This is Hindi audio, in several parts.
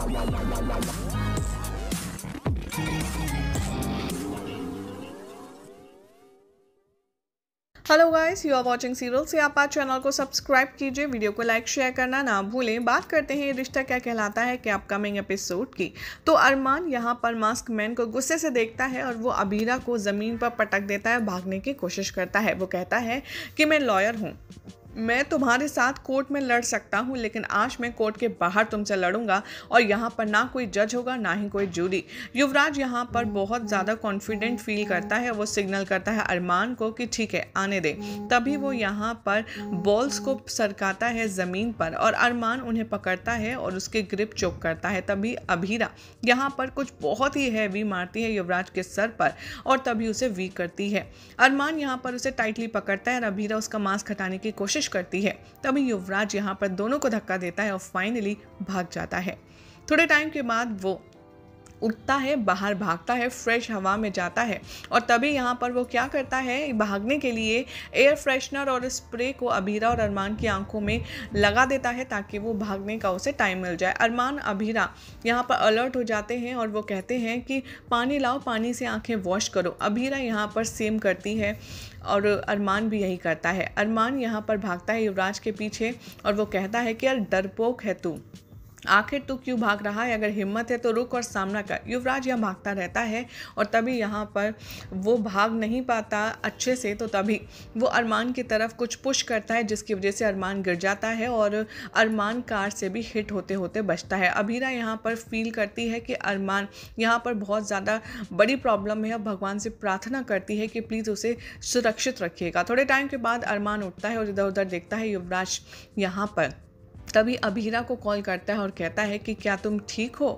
hello guys you are watching serial से आप आज चैनल को सब्सक्राइब कीजिए वीडियो को लाइक शेयर करना ना भूलें बात करते हैं रिश्ता क्या कहलाता है कि अपकमिंग एपिसोड की तो अरमान यहाँ पर मास्क मैन को गुस्से से देखता है और वो अबीरा को ज़मीन पर पटक देता है भागने की कोशिश करता है वो कहता है कि मैं लॉयर हूँ मैं तुम्हारे साथ कोर्ट में लड़ सकता हूँ लेकिन आज मैं कोर्ट के बाहर तुमसे लड़ूंगा और यहाँ पर ना कोई जज होगा ना ही कोई जूरी युवराज यहाँ पर बहुत ज़्यादा कॉन्फिडेंट फील करता है वो सिग्नल करता है अरमान को कि ठीक है आने दे तभी वो यहाँ पर बॉल्स को सरकाता है ज़मीन पर और अरमान उन्हें पकड़ता है और उसके ग्रिप चोक करता है तभी अभीरा यहाँ पर कुछ बहुत ही हैवी मारती है युवराज के सर पर और तभी उसे वीक करती है अरमान यहाँ पर उसे टाइटली पकड़ता है और अभीरा उसका मास्क हटाने की कोशिश कोशिश करती है तभी युवराज यहाँ पर दोनों को धक्का देता है और फाइनली भाग जाता है थोड़े टाइम के बाद वो उठता है बाहर भागता है फ्रेश हवा में जाता है और तभी यहाँ पर वो क्या करता है भागने के लिए एयर फ्रेशनर और स्प्रे को अबीरा और अरमान की आंखों में लगा देता है ताकि वो भागने का उसे टाइम मिल जाए अरमान अबीरा यहाँ पर अलर्ट हो जाते हैं और वो कहते हैं कि पानी लाओ पानी से आँखें वॉश करो अबीरा यहाँ पर सेम करती है और अरमान भी यही करता है अरमान यहाँ पर भागता है युवराज के पीछे और वो कहता है कि यार डरपोक है तू आखिर तू क्यों भाग रहा है अगर हिम्मत है तो रुक और सामना कर युवराज यह भागता रहता है और तभी यहाँ पर वो भाग नहीं पाता अच्छे से तो तभी वो अरमान की तरफ कुछ पुश करता है जिसकी वजह से अरमान गिर जाता है और अरमान कार से भी हिट होते होते बचता है अबीरा यहाँ पर फील करती है कि अरमान यहाँ पर बहुत ज़्यादा बड़ी प्रॉब्लम है और भगवान से प्रार्थना करती है कि प्लीज़ उसे सुरक्षित रखिएगा थोड़े टाइम के बाद अरमान उठता है और इधर उधर देखता है युवराज यहाँ पर तभी अबीरा को कॉल करता है और कहता है कि क्या तुम ठीक हो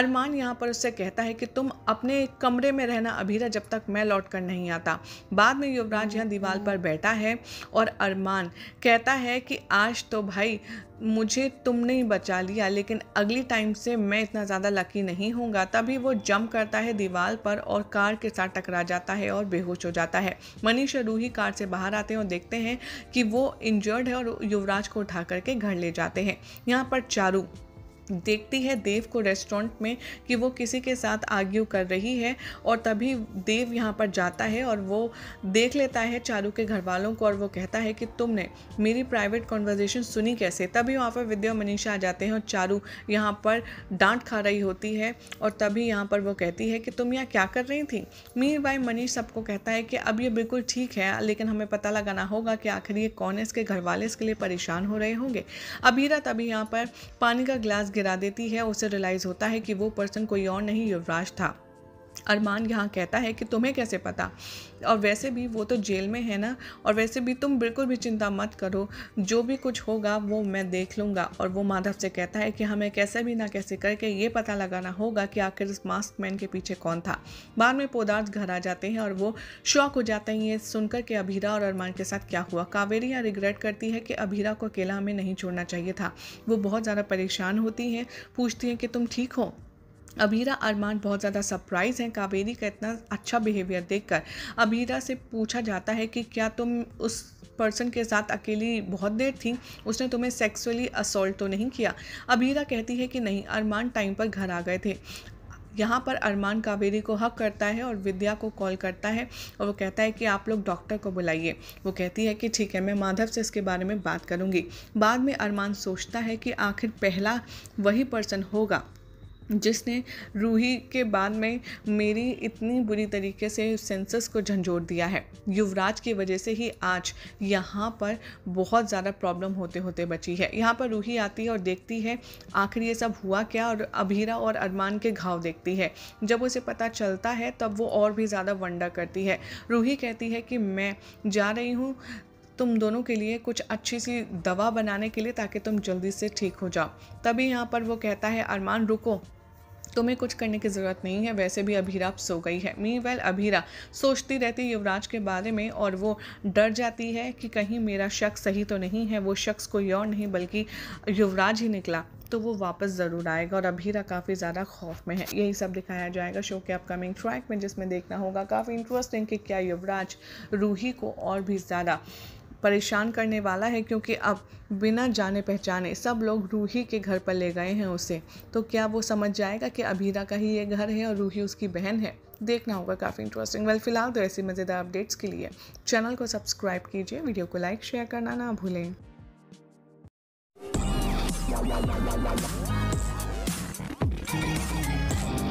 अरमान यहाँ पर उससे कहता है कि तुम अपने कमरे में रहना अबीरा जब तक मैं लौट कर नहीं आता बाद में युवराज यहाँ दीवार पर बैठा है और अरमान कहता है कि आज तो भाई मुझे तुमने बचा लिया लेकिन अगली टाइम से मैं इतना ज़्यादा लकी नहीं होऊंगा तभी वो जंप करता है दीवार पर और कार के साथ टकरा जाता है और बेहोश हो जाता है मनीष रूही कार से बाहर आते हैं और देखते हैं कि वो इंजर्ड है और युवराज को उठा करके घर ले जाते हैं यहाँ पर चारू देखती है देव को रेस्टोरेंट में कि वो किसी के साथ आर्ग्यू कर रही है और तभी देव यहाँ पर जाता है और वो देख लेता है चारू के घर वालों को और वो कहता है कि तुमने मेरी प्राइवेट कॉन्वर्जेशन सुनी कैसे तभी वहाँ पर विद्या मनीषा आ जाते हैं और चारू यहाँ पर डांट खा रही होती है और तभी यहाँ पर वो कहती है कि तुम यहाँ क्या कर रही थी मीर बाई मनीष सबको कहता है कि अब ये बिल्कुल ठीक है लेकिन हमें पता लगाना होगा कि आखिर ये कौन है इसके घर वाले इसके लिए परेशान हो रहे होंगे अबीरा तभी यहाँ पर पानी का ग्लास गिरा देती है उसे रियलाइज़ होता है कि वो पर्सन कोई और नहीं युवराज था अरमान यहाँ कहता है कि तुम्हें कैसे पता और वैसे भी वो तो जेल में है ना और वैसे भी तुम बिल्कुल भी चिंता मत करो जो भी कुछ होगा वो मैं देख लूँगा और वो माधव से कहता है कि हमें कैसे भी ना कैसे करके ये पता लगाना होगा कि आखिर इस मास्क मैन के पीछे कौन था बाद में पोदार्ज घर आ जाते हैं और वो शौक हो जाते हैं ये सुनकर कि अभीरा और अरमान के साथ क्या हुआ कावेरिया रिग्रेट करती है कि अभीरा को अकेला हमें नहीं छोड़ना चाहिए था वो बहुत ज़्यादा परेशान होती हैं पूछती हैं कि तुम ठीक हो अबीरा अरमान बहुत ज़्यादा सरप्राइज़ हैं कावेरी का इतना अच्छा बिहेवियर देखकर अबीरा से पूछा जाता है कि क्या तुम उस पर्सन के साथ अकेली बहुत देर थी उसने तुम्हें सेक्सुअली असोल्ट तो नहीं किया अबीरा कहती है कि नहीं अरमान टाइम पर घर आ गए थे यहाँ पर अरमान कावेरी को हक करता है और विद्या को कॉल करता है और वो कहता है कि आप लोग डॉक्टर को बुलाइए वो कहती है कि ठीक है मैं माधव से इसके बारे में बात करूँगी बाद में अरमान सोचता है कि आखिर पहला वही पर्सन होगा जिसने रूही के बाद में मेरी इतनी बुरी तरीके से सेंसस को झंझोड़ दिया है युवराज की वजह से ही आज यहाँ पर बहुत ज़्यादा प्रॉब्लम होते होते बची है यहाँ पर रूही आती है और देखती है आखिर ये सब हुआ क्या और अभीरा और अरमान के घाव देखती है जब उसे पता चलता है तब वो और भी ज़्यादा वंडर करती है रूही कहती है कि मैं जा रही हूँ तुम दोनों के लिए कुछ अच्छी सी दवा बनाने के लिए ताकि तुम जल्दी से ठीक हो जाओ तभी यहाँ पर वो कहता है अरमान रुको तुम्हें कुछ करने की ज़रूरत नहीं है वैसे भी अभीरा सो गई है मी वेल अभीरा सोचती रहती है युवराज के बारे में और वो डर जाती है कि कहीं मेरा शक सही तो नहीं है वो शख्स कोई और नहीं बल्कि युवराज ही निकला तो वो वापस ज़रूर आएगा और अभीरा काफ़ी ज़्यादा खौफ में है यही सब दिखाया जाएगा शो के अपकमिंग ट्रैक में जिसमें देखना होगा काफ़ी इंटरेस्टिंग कि क्या युवराज रूही को और भी ज़्यादा परेशान करने वाला है क्योंकि अब बिना जाने पहचाने सब लोग रूही के घर पर ले गए हैं उसे तो क्या वो समझ जाएगा कि अभीरा का ही ये घर है और रूही उसकी बहन है देखना होगा काफ़ी इंटरेस्टिंग वेल फिलहाल तो ऐसी मज़ेदार अपडेट्स के लिए चैनल को सब्सक्राइब कीजिए वीडियो को लाइक शेयर करना ना भूलें